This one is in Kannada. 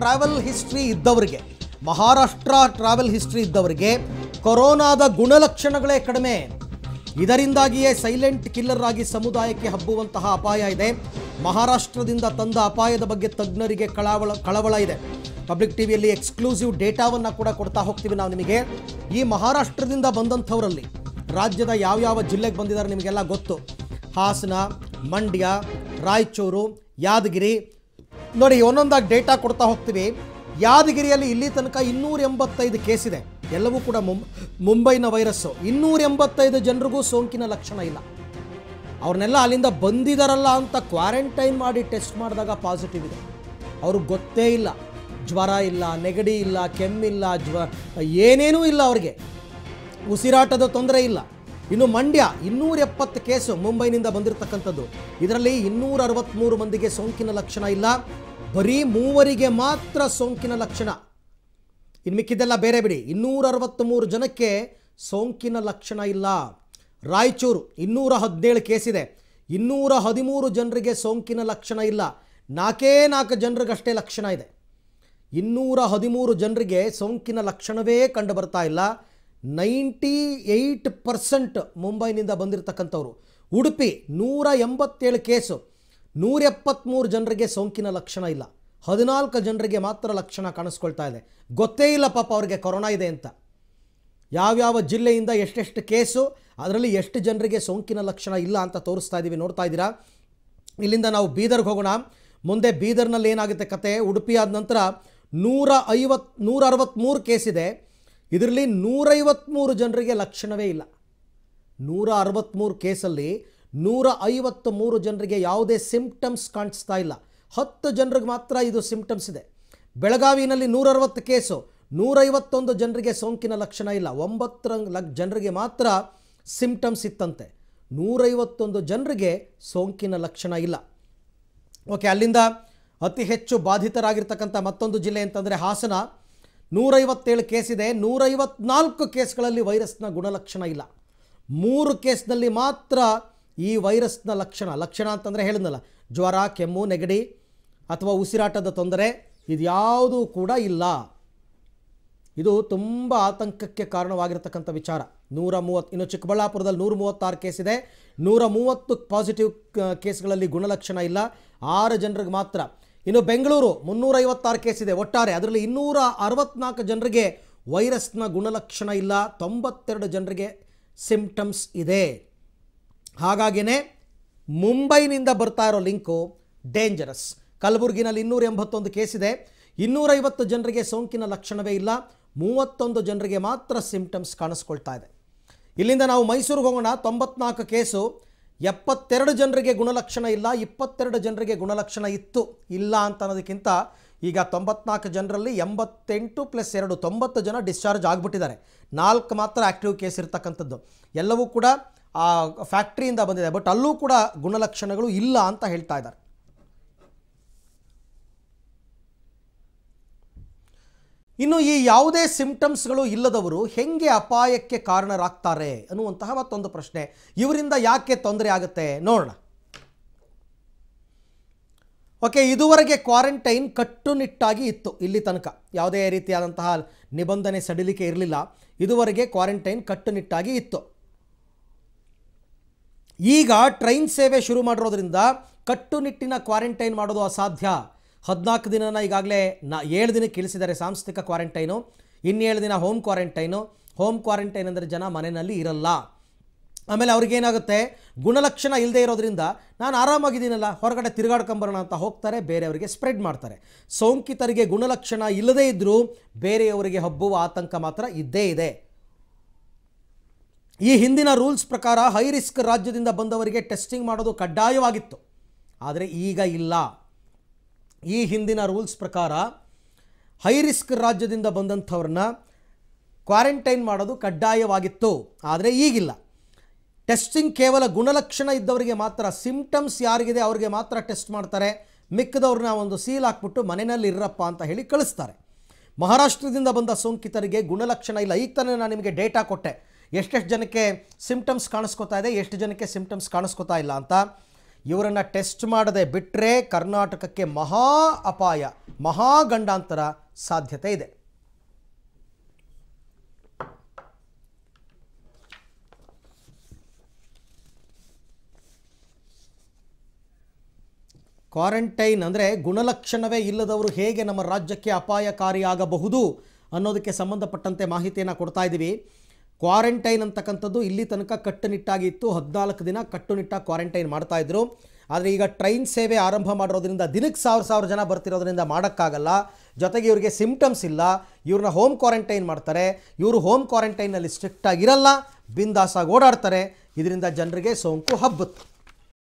ಟ್ರಾವೆಲ್ ಹಿಸ್ಟ್ರಿ ಇದ್ದವರಿಗೆ ಮಹಾರಾಷ್ಟ್ರ ಟ್ರಾವೆಲ್ ಹಿಸ್ಟ್ರಿ ಇದ್ದವರಿಗೆ ಕೊರೋನಾದ ಗುಣಲಕ್ಷಣಗಳೇ ಕಡಿಮೆ ಇದರಿಂದಾಗಿಯೇ ಸೈಲೆಂಟ್ ಕಿಲ್ಲರ್ ಆಗಿ ಸಮುದಾಯಕ್ಕೆ ಹಬ್ಬುವಂತಹ ಅಪಾಯ ಇದೆ ಮಹಾರಾಷ್ಟ್ರದಿಂದ ತಂದ ಅಪಾಯದ ಬಗ್ಗೆ ತಜ್ಞರಿಗೆ ಕಳವಳ ಕಳವಳ ಇದೆ ಪಬ್ಲಿಕ್ ಟಿವಿಯಲ್ಲಿ ಎಕ್ಸ್ಕ್ಲೂಸಿವ್ ಡೇಟಾವನ್ನು ಕೂಡ ಕೊಡ್ತಾ ಹೋಗ್ತೀವಿ ನಾವು ನಿಮಗೆ ಈ ಮಹಾರಾಷ್ಟ್ರದಿಂದ ಬಂದಂಥವರಲ್ಲಿ ರಾಜ್ಯದ ಯಾವ ಯಾವ ಜಿಲ್ಲೆಗೆ ಬಂದಿದ್ದಾರೆ ನಿಮಗೆಲ್ಲ ಗೊತ್ತು ಹಾಸನ ಮಂಡ್ಯ ರಾಯಚೂರು ಯಾದಗಿರಿ ನೋಡಿ ಒಂದೊಂದಾಗಿ ಡೇಟಾ ಕೊಡ್ತಾ ಹೋಗ್ತೀವಿ ಯಾದಗಿರಿಯಲ್ಲಿ ಇಲ್ಲಿ ತನಕ ಇನ್ನೂರ ಎಂಬತ್ತೈದು ಕೇಸಿದೆ ಎಲ್ಲವೂ ಕೂಡ ಮುಂಬೈನ ವೈರಸ್ಸು ಇನ್ನೂರ ಎಂಬತ್ತೈದು ಜನರಿಗೂ ಸೋಂಕಿನ ಲಕ್ಷಣ ಇಲ್ಲ ಅವ್ರನ್ನೆಲ್ಲ ಅಲ್ಲಿಂದ ಬಂದಿದಾರಲ್ಲ ಅಂತ ಕ್ವಾರಂಟೈನ್ ಮಾಡಿ ಟೆಸ್ಟ್ ಮಾಡಿದಾಗ ಪಾಸಿಟಿವ್ ಇದೆ ಅವ್ರಿಗೆ ಗೊತ್ತೇ ಇಲ್ಲ ಜ್ವರ ಇಲ್ಲ ನೆಗಡಿ ಇಲ್ಲ ಕೆಮ್ಮಿಲ್ಲ ಜ್ವ ಏನೇನೂ ಇಲ್ಲ ಅವ್ರಿಗೆ ಉಸಿರಾಟದ ತೊಂದರೆ ಇಲ್ಲ ಇನ್ನು ಮಂಡ್ಯ ಇನ್ನೂರ ಎಪ್ಪತ್ತು ಕೇಸು ಮುಂಬೈನಿಂದ ಬಂದಿರತಕ್ಕಂಥದ್ದು ಇದರಲ್ಲಿ ಇನ್ನೂರ ಅರವತ್ತ್ಮೂರು ಮಂದಿಗೆ ಸೋಂಕಿನ ಲಕ್ಷಣ ಇಲ್ಲ ಬರೀ ಮೂವರಿಗೆ ಮಾತ್ರ ಸೋಂಕಿನ ಲಕ್ಷಣ ಇನ್ನು ಮಿಕ್ಕಿದ್ದೆಲ್ಲ ಬೇರೆ ಬಿಡಿ ಇನ್ನೂರ ಅರವತ್ತ್ಮೂರು ಜನಕ್ಕೆ ಸೋಂಕಿನ ಲಕ್ಷಣ ಇಲ್ಲ ರಾಯಚೂರು ಇನ್ನೂರ ಹದಿನೇಳು ಕೇಸಿದೆ ಇನ್ನೂರ ಹದಿಮೂರು ಜನರಿಗೆ ಸೋಂಕಿನ ಲಕ್ಷಣ ಇಲ್ಲ ನಾಲ್ಕೇ ನಾಲ್ಕು ಜನರಿಗಷ್ಟೇ ಲಕ್ಷಣ ಇದೆ ಇನ್ನೂರ ಹದಿಮೂರು ಜನರಿಗೆ ಸೋಂಕಿನ ಲಕ್ಷಣವೇ ಕಂಡು ಬರ್ತಾ ಇಲ್ಲ ನೈಂಟಿ ಏಯ್ಟ್ ಪರ್ಸೆಂಟ್ ಮುಂಬೈನಿಂದ ಬಂದಿರತಕ್ಕಂಥವ್ರು ಉಡುಪಿ ನೂರ ಎಂಬತ್ತೇಳು ಕೇಸು ನೂರ ಎಪ್ಪತ್ತ್ಮೂರು ಜನರಿಗೆ ಸೋಂಕಿನ ಲಕ್ಷಣ ಇಲ್ಲ ಹದಿನಾಲ್ಕು ಜನರಿಗೆ ಮಾತ್ರ ಲಕ್ಷಣ ಕಾಣಿಸ್ಕೊಳ್ತಾ ಇದೆ ಗೊತ್ತೇ ಇಲ್ಲ ಪಾಪ ಅವರಿಗೆ ಕೊರೋನಾ ಇದೆ ಅಂತ ಯಾವ್ಯಾವ ಜಿಲ್ಲೆಯಿಂದ ಎಷ್ಟೆಷ್ಟು ಕೇಸು ಅದರಲ್ಲಿ ಎಷ್ಟು ಜನರಿಗೆ ಸೋಂಕಿನ ಲಕ್ಷಣ ಇಲ್ಲ ಅಂತ ತೋರಿಸ್ತಾ ಇದ್ದೀವಿ ನೋಡ್ತಾ ಇದ್ದೀರಾ ಇಲ್ಲಿಂದ ನಾವು ಬೀದರ್ಗೆ ಹೋಗೋಣ ಮುಂದೆ ಬೀದರ್ನಲ್ಲಿ ಏನಾಗುತ್ತೆ ಕತೆ ಉಡುಪಿ ಆದ ನಂತರ ನೂರ ಐವತ್ ನೂರ ಅರವತ್ತ್ಮೂರು ಕೇಸಿದೆ ಇದೆ ಇದರಲ್ಲಿ ನೂರೈವತ್ತ್ಮೂರು ಜನರಿಗೆ ಲಕ್ಷಣವೇ ಇಲ್ಲ ನೂರ ಅರವತ್ತ್ಮೂರು ಕೇಸಲ್ಲಿ ನೂರ ಐವತ್ತು ಮೂರು ಜನರಿಗೆ ಯಾವುದೇ ಸಿಂಪ್ಟಮ್ಸ್ ಕಾಣಿಸ್ತಾ ಇಲ್ಲ ಹತ್ತು ಜನರಿಗೆ ಮಾತ್ರ ಇದು ಸಿಂಪ್ಟಮ್ಸ್ ಇದೆ ಬೆಳಗಾವಿನಲ್ಲಿ ಅರವತ್ತು ಕೇಸು ನೂರೈವತ್ತೊಂದು ಜನರಿಗೆ ಸೋಂಕಿನ ಲಕ್ಷಣ ಇಲ್ಲ ಒಂಬತ್ತರ ಜನರಿಗೆ ಮಾತ್ರ ಸಿಂಪ್ಟಮ್ಸ್ ಇತ್ತಂತೆ ನೂರೈವತ್ತೊಂದು ಜನರಿಗೆ ಸೋಂಕಿನ ಲಕ್ಷಣ ಇಲ್ಲ ಓಕೆ ಅಲ್ಲಿಂದ ಅತಿ ಹೆಚ್ಚು ಬಾಧಿತರಾಗಿರ್ತಕ್ಕಂಥ ಮತ್ತೊಂದು ಜಿಲ್ಲೆ ಅಂತಂದರೆ ಹಾಸನ ನೂರೈವತ್ತೇಳು ಕೇಸಿದೆ ನೂರೈವತ್ನಾಲ್ಕು ಕೇಸ್ಗಳಲ್ಲಿ ವೈರಸ್ನ ಗುಣಲಕ್ಷಣ ಇಲ್ಲ ಮೂರು ಕೇಸ್ನಲ್ಲಿ ಮಾತ್ರ ಈ ವೈರಸ್ನ ಲಕ್ಷಣ ಲಕ್ಷಣ ಅಂತಂದರೆ ಹೇಳಿದ್ನಲ್ಲ ಜ್ವರ ಕೆಮ್ಮು ನೆಗಡಿ ಅಥವಾ ಉಸಿರಾಟದ ತೊಂದರೆ ಇದ್ಯಾವುದೂ ಕೂಡ ಇಲ್ಲ ಇದು ತುಂಬ ಆತಂಕಕ್ಕೆ ಕಾರಣವಾಗಿರತಕ್ಕಂಥ ವಿಚಾರ ನೂರ ಮೂವತ್ತು ಇನ್ನು ಚಿಕ್ಕಬಳ್ಳಾಪುರದಲ್ಲಿ ನೂರ ಮೂವತ್ತಾರು ಕೇಸಿದೆ ನೂರ ಮೂವತ್ತು ಪಾಸಿಟಿವ್ ಕೇಸ್ಗಳಲ್ಲಿ ಗುಣಲಕ್ಷಣ ಇಲ್ಲ ಆರು ಜನರಿಗೆ ಮಾತ್ರ ಇನ್ನು ಬೆಂಗಳೂರು ಮುನ್ನೂರೈವತ್ತಾರು ಕೇಸ್ ಇದೆ ಒಟ್ಟಾರೆ ಅದರಲ್ಲಿ ಇನ್ನೂರ ಅರವತ್ನಾಲ್ಕು ಜನರಿಗೆ ವೈರಸ್ನ ಗುಣಲಕ್ಷಣ ಇಲ್ಲ ತೊಂಬತ್ತೆರಡು ಜನರಿಗೆ ಸಿಂಪ್ಟಮ್ಸ್ ಇದೆ ಹಾಗಾಗಿಯೇ ಮುಂಬೈನಿಂದ ಬರ್ತಾ ಇರೋ ಲಿಂಕು ಡೇಂಜರಸ್ ಕಲಬುರಗಿನಲ್ಲಿ ಇನ್ನೂರ ಎಂಬತ್ತೊಂದು ಕೇಸ್ ಇದೆ ಇನ್ನೂರೈವತ್ತು ಜನರಿಗೆ ಸೋಂಕಿನ ಲಕ್ಷಣವೇ ಇಲ್ಲ ಮೂವತ್ತೊಂದು ಜನರಿಗೆ ಮಾತ್ರ ಸಿಂಪ್ಟಮ್ಸ್ ಕಾಣಿಸ್ಕೊಳ್ತಾ ಇದೆ ಇಲ್ಲಿಂದ ನಾವು ಮೈಸೂರಿಗೆ ಹೋಗೋಣ ತೊಂಬತ್ನಾಲ್ಕು ಕೇಸು ಎಪ್ಪತ್ತೆರಡು ಜನರಿಗೆ ಗುಣಲಕ್ಷಣ ಇಲ್ಲ ಇಪ್ಪತ್ತೆರಡು ಜನರಿಗೆ ಗುಣಲಕ್ಷಣ ಇತ್ತು ಇಲ್ಲ ಅಂತ ಅನ್ನೋದಕ್ಕಿಂತ ಈಗ ತೊಂಬತ್ನಾಲ್ಕು ಜನರಲ್ಲಿ ಎಂಬತ್ತೆಂಟು ಪ್ಲಸ್ ಎರಡು ತೊಂಬತ್ತು ಜನ ಡಿಸ್ಚಾರ್ಜ್ ಆಗಿಬಿಟ್ಟಿದ್ದಾರೆ ನಾಲ್ಕು ಮಾತ್ರ ಆ್ಯಕ್ಟಿವ್ ಕೇಸ್ ಇರ್ತಕ್ಕಂಥದ್ದು ಎಲ್ಲವೂ ಕೂಡ ಆ ಫ್ಯಾಕ್ಟ್ರಿಯಿಂದ ಬಂದಿದೆ ಬಟ್ ಅಲ್ಲೂ ಕೂಡ ಗುಣಲಕ್ಷಣಗಳು ಇಲ್ಲ ಅಂತ ಹೇಳ್ತಾ ಇದ್ದಾರೆ ಇನ್ನು ಈ ಯಾವುದೇ ಸಿಂಪ್ಟಮ್ಸ್ಗಳು ಇಲ್ಲದವರು ಹೆಂಗೆ ಅಪಾಯಕ್ಕೆ ಕಾರಣರಾಗ್ತಾರೆ ಅನ್ನುವಂತಹ ಮತ್ತೊಂದು ಪ್ರಶ್ನೆ ಇವರಿಂದ ಯಾಕೆ ತೊಂದರೆ ಆಗುತ್ತೆ ನೋಡೋಣ ಓಕೆ ಇದುವರೆಗೆ ಕ್ವಾರಂಟೈನ್ ಕಟ್ಟುನಿಟ್ಟಾಗಿ ಇತ್ತು ಇಲ್ಲಿ ತನಕ ಯಾವುದೇ ರೀತಿಯಾದಂತಹ ನಿಬಂಧನೆ ಸಡಿಲಿಕೆ ಇರಲಿಲ್ಲ ಇದುವರೆಗೆ ಕ್ವಾರಂಟೈನ್ ಕಟ್ಟುನಿಟ್ಟಾಗಿ ಇತ್ತು ಈಗ ಟ್ರೈನ್ ಸೇವೆ ಶುರು ಮಾಡಿರೋದ್ರಿಂದ ಕಟ್ಟುನಿಟ್ಟಿನ ಕ್ವಾರಂಟೈನ್ ಮಾಡೋದು ಅಸಾಧ್ಯ ಹದಿನಾಲ್ಕು ದಿನನ ಈಗಾಗಲೇ ನಾ ಏಳು ದಿನಕ್ಕೆ ಇಳಿಸಿದ್ದಾರೆ ಸಾಂಸ್ಥಿಕ ಕ್ವಾರಂಟೈನು ಇನ್ನೇಳು ದಿನ ಹೋಮ್ ಕ್ವಾರಂಟೈನು ಹೋಮ್ ಕ್ವಾರಂಟೈನ್ ಅಂದರೆ ಜನ ಮನೆಯಲ್ಲಿ ಇರಲ್ಲ ಆಮೇಲೆ ಅವ್ರಿಗೇನಾಗುತ್ತೆ ಗುಣಲಕ್ಷಣ ಇಲ್ಲದೆ ಇರೋದ್ರಿಂದ ನಾನು ಆರಾಮಾಗಿದ್ದೀನಲ್ಲ ಹೊರಗಡೆ ತಿರುಗಾಡ್ಕೊಂಬರೋಣ ಅಂತ ಹೋಗ್ತಾರೆ ಬೇರೆಯವರಿಗೆ ಸ್ಪ್ರೆಡ್ ಮಾಡ್ತಾರೆ ಸೋಂಕಿತರಿಗೆ ಗುಣಲಕ್ಷಣ ಇಲ್ಲದೇ ಇದ್ದರೂ ಬೇರೆಯವರಿಗೆ ಹಬ್ಬುವ ಆತಂಕ ಮಾತ್ರ ಇದ್ದೇ ಇದೆ ಈ ಹಿಂದಿನ ರೂಲ್ಸ್ ಪ್ರಕಾರ ಹೈರಿಸ್ಕ್ ರಾಜ್ಯದಿಂದ ಬಂದವರಿಗೆ ಟೆಸ್ಟಿಂಗ್ ಮಾಡೋದು ಕಡ್ಡಾಯವಾಗಿತ್ತು ಆದರೆ ಈಗ ಇಲ್ಲ ಈ ಹಿಂದಿನ ರೂಲ್ಸ್ ಪ್ರಕಾರ ಹೈರಿಸ್ಕ್ ರಾಜ್ಯದಿಂದ ಬಂದಂಥವ್ರನ್ನ ಕ್ವಾರಂಟೈನ್ ಮಾಡೋದು ಕಡ್ಡಾಯವಾಗಿತ್ತು ಆದರೆ ಈಗಿಲ್ಲ ಟೆಸ್ಟಿಂಗ್ ಕೇವಲ ಗುಣಲಕ್ಷಣ ಇದ್ದವರಿಗೆ ಮಾತ್ರ ಸಿಂಪ್ಟಮ್ಸ್ ಯಾರಿಗಿದೆ ಅವರಿಗೆ ಮಾತ್ರ ಟೆಸ್ಟ್ ಮಾಡ್ತಾರೆ ಮಿಕ್ಕದವ್ರನ್ನ ಒಂದು ಸೀಲ್ ಹಾಕ್ಬಿಟ್ಟು ಮನೆಯಲ್ಲಿ ಇರಪ್ಪ ಅಂತ ಹೇಳಿ ಕಳಿಸ್ತಾರೆ ಮಹಾರಾಷ್ಟ್ರದಿಂದ ಬಂದ ಸೋಂಕಿತರಿಗೆ ಗುಣಲಕ್ಷಣ ಇಲ್ಲ ಈಗ ತಾನೇ ನಾನು ನಿಮಗೆ ಡೇಟಾ ಕೊಟ್ಟೆ ಎಷ್ಟೆಷ್ಟು ಜನಕ್ಕೆ ಸಿಂಪ್ಟಮ್ಸ್ ಕಾಣಿಸ್ಕೋತಾ ಇದೆ ಎಷ್ಟು ಜನಕ್ಕೆ ಸಿಂಪ್ಟಮ್ಸ್ ಕಾಣಿಸ್ಕೋತಾ ಇಲ್ಲ ಅಂತ ಇವರನ್ನು ಟೆಸ್ಟ್ ಮಾಡದೆ ಬಿಟ್ಟರೆ ಕರ್ನಾಟಕಕ್ಕೆ ಮಹಾ ಅಪಾಯ ಮಹಾ ಗಂಡಾಂತರ ಸಾಧ್ಯತೆ ಇದೆ ಕ್ವಾರಂಟೈನ್ ಅಂದರೆ ಗುಣಲಕ್ಷಣವೇ ಇಲ್ಲದವರು ಹೇಗೆ ನಮ್ಮ ರಾಜ್ಯಕ್ಕೆ ಅಪಾಯಕಾರಿಯಾಗಬಹುದು ಅನ್ನೋದಕ್ಕೆ ಸಂಬಂಧಪಟ್ಟಂತೆ ಮಾಹಿತಿಯನ್ನು ಕೊಡ್ತಾ ಇದ್ದೀವಿ ಕ್ವಾರಂಟೈನ್ ಅಂತಕ್ಕಂಥದ್ದು ಇಲ್ಲಿ ತನಕ ಕಟ್ಟುನಿಟ್ಟಾಗಿ ಇತ್ತು ಹದಿನಾಲ್ಕು ದಿನ ಕಟ್ಟುನಿಟ್ಟಾಗಿ ಕ್ವಾರಂಟೈನ್ ಮಾಡ್ತಾಯಿದ್ರು ಆದರೆ ಈಗ ಟ್ರೈನ್ ಸೇವೆ ಆರಂಭ ಮಾಡಿರೋದ್ರಿಂದ ದಿನಕ್ಕೆ ಸಾವಿರ ಸಾವಿರ ಜನ ಬರ್ತಿರೋದ್ರಿಂದ ಮಾಡೋಕ್ಕಾಗಲ್ಲ ಜೊತೆಗೆ ಇವರಿಗೆ ಸಿಂಪ್ಟಮ್ಸ್ ಇಲ್ಲ ಇವ್ರನ್ನ ಹೋಮ್ ಕ್ವಾರಂಟೈನ್ ಮಾಡ್ತಾರೆ ಇವರು ಹೋಮ್ ಕ್ವಾರಂಟೈನಲ್ಲಿ ಸ್ಟ್ರಿಕ್ಟಾಗಿರಲ್ಲ ಬಿಂದಾಸಾಗಿ ಓಡಾಡ್ತಾರೆ ಇದರಿಂದ ಜನರಿಗೆ ಸೋಂಕು ಹಬ್ಬುತ್ತೆ